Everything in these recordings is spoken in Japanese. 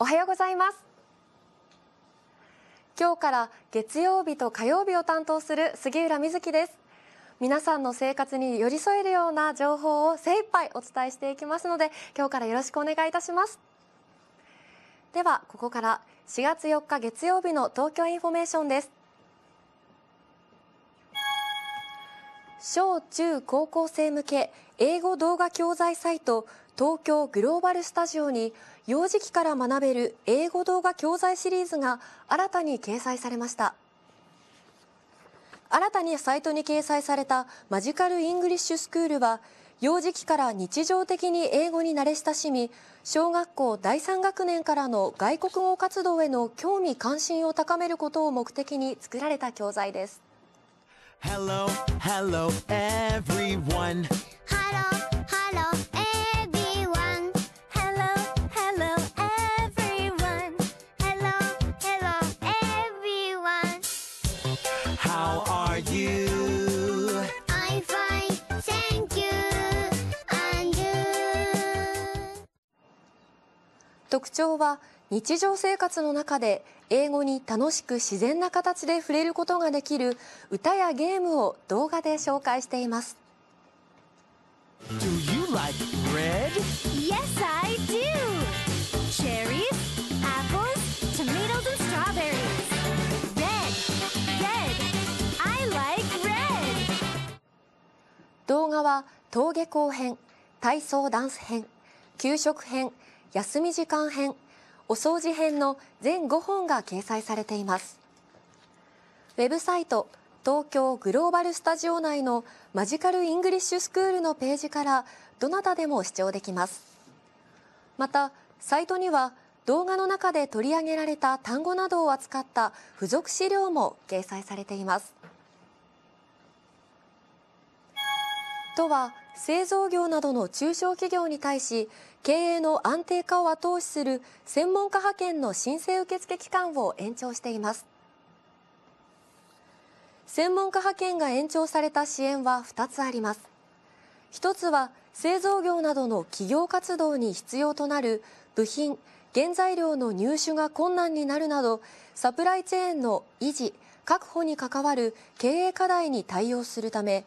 おはようございます今日から月曜日と火曜日を担当する杉浦瑞希です皆さんの生活に寄り添えるような情報を精一杯お伝えしていきますので今日からよろしくお願いいたしますではここから4月4日月曜日の東京インフォメーションです小中高校生向け英語動画教材サイト東京グローバルスタジオに幼児期から学べる英語動画教材シリーズが新たに掲載されました新たにサイトに掲載されたマジカルイングリッシュスクールは幼児期から日常的に英語に慣れ親しみ小学校第3学年からの外国語活動への興味関心を高めることを目的に作られた教材です Hello, hello, everyone. Hello, hello, everyone. Hello, hello, everyone. Hello, hello, everyone. How are you? I'm fine, thank you. And you? 特徴は日常生活の中で英語に楽しく自然な形で触れることができる歌やゲームを動画で紹介しています。Do you like bread? Yes, I do! Cherries, apples, tomatoes, and strawberries. Red, red, I like red! 動画は登下校編、体操ダンス編、給食編、休み時間編、お掃除編の全5本が掲載されています。ウェブサイト東京グローバルスタジオ内のマジカルイングリッシュスクールのページからどなたでも視聴できます。また、サイトには動画の中で取り上げられた単語などを扱った付属資料も掲載されています。都は製造業などの中小企業に対し、経営の安定化を後押しする専門家派遣の申請受付期間を延長しています。専門家派遣が延長された支援は2つあります。1つは製造業などの企業活動に必要となる部品、原材料の入手が困難になるなど、サプライチェーンの維持、確保に関わる経営課題に対応するため、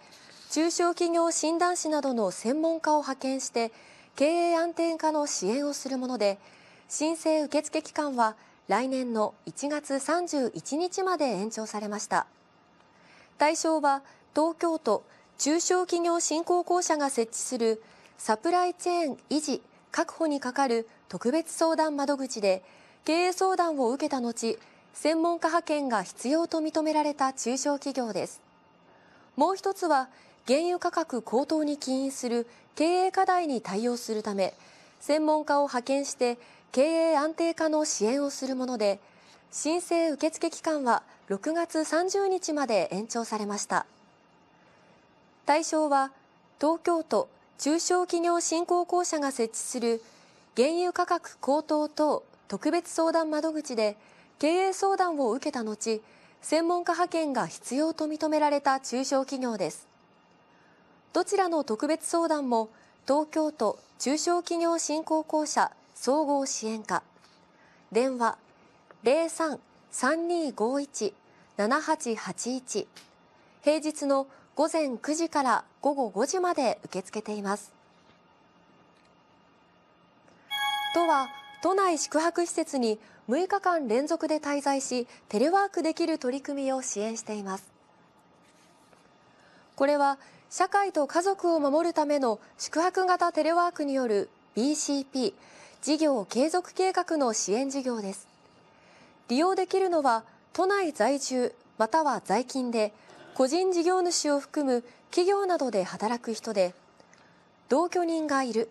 中小企業診断士などの専門家を派遣して経営安定化の支援をするもので申請受付期間は来年の1月31日まで延長されました対象は東京都中小企業振興公社が設置するサプライチェーン維持確保にかかる特別相談窓口で経営相談を受けた後専門家派遣が必要と認められた中小企業ですもう一つは原油価格高騰に起因する経営課題に対応するため、専門家を派遣して経営安定化の支援をするもので、申請受付期間は6月30日まで延長されました。対象は、東京都中小企業振興公社が設置する原油価格高騰等特別相談窓口で経営相談を受けた後、専門家派遣が必要と認められた中小企業です。どちらの特別相談も東京都中小企業振興公社総合支援課電話03-3251-7881平日の午前9時から午後5時まで受け付けています都は都内宿泊施設に6日間連続で滞在しテレワークできる取り組みを支援していますこれは社会と家族を守るための宿泊型テレワークによる BCP 事業継続計画の支援事業です利用できるのは都内在住または在勤で個人事業主を含む企業などで働く人で同居人がいる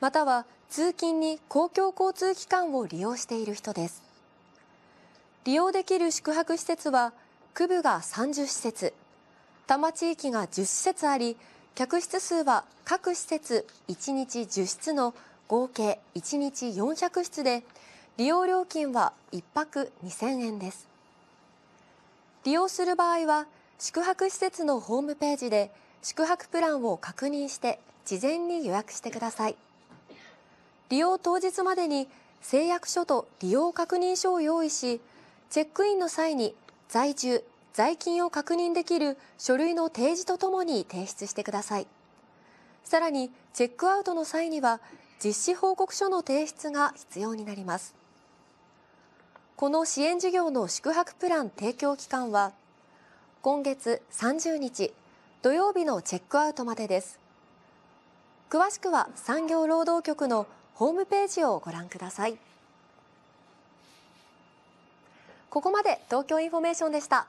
または通勤に公共交通機関を利用している人です利用できる宿泊施設は区部が30施設多摩地域が10施設あり、客室数は各施設1日10室の合計1日400室で、利用料金は1泊2000円です。利用する場合は、宿泊施設のホームページで宿泊プランを確認して事前に予約してください。利用当日までに誓約書と利用確認書を用意し、チェックインの際に在住在勤を確認できる書類の提示とともに提出してください。さらに、チェックアウトの際には、実施報告書の提出が必要になります。この支援事業の宿泊プラン提供期間は、今月30日土曜日のチェックアウトまでです。詳しくは産業労働局のホームページをご覧ください。ここまで東京インフォメーションでした。